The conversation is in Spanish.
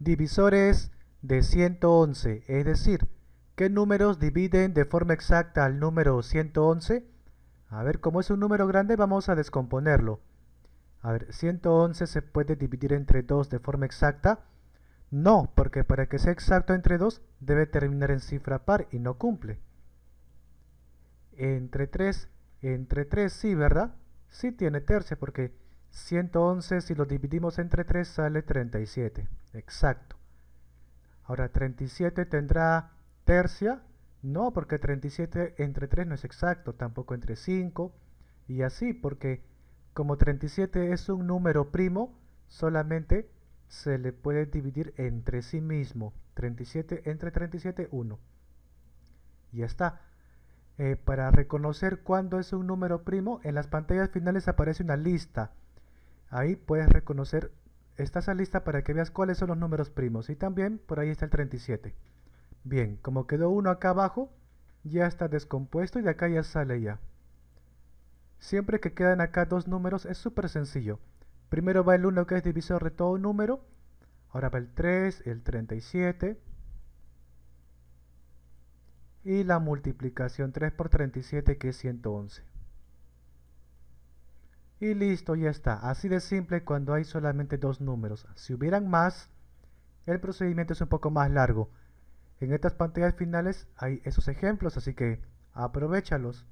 divisores de 111, es decir, ¿qué números dividen de forma exacta al número 111? A ver, como es un número grande, vamos a descomponerlo. A ver, 111 se puede dividir entre 2 de forma exacta. No, porque para que sea exacto entre 2 debe terminar en cifra par y no cumple. Entre 3, entre 3 sí, ¿verdad? Sí tiene tercia porque 111 si lo dividimos entre 3 sale 37, exacto. Ahora 37 tendrá tercia, no, porque 37 entre 3 no es exacto, tampoco entre 5 y así, porque como 37 es un número primo, solamente se le puede dividir entre sí mismo. 37 entre 37, 1. Ya está. Eh, para reconocer cuándo es un número primo, en las pantallas finales aparece una lista. Ahí puedes reconocer esta esa lista para que veas cuáles son los números primos. Y también por ahí está el 37. Bien, como quedó uno acá abajo, ya está descompuesto y de acá ya sale ya. Siempre que quedan acá dos números es súper sencillo. Primero va el 1 que es divisor de todo número. Ahora va el 3, el 37. Y la multiplicación 3 por 37 que es 111. Y listo, ya está. Así de simple cuando hay solamente dos números. Si hubieran más, el procedimiento es un poco más largo. En estas pantallas finales hay esos ejemplos, así que aprovechalos.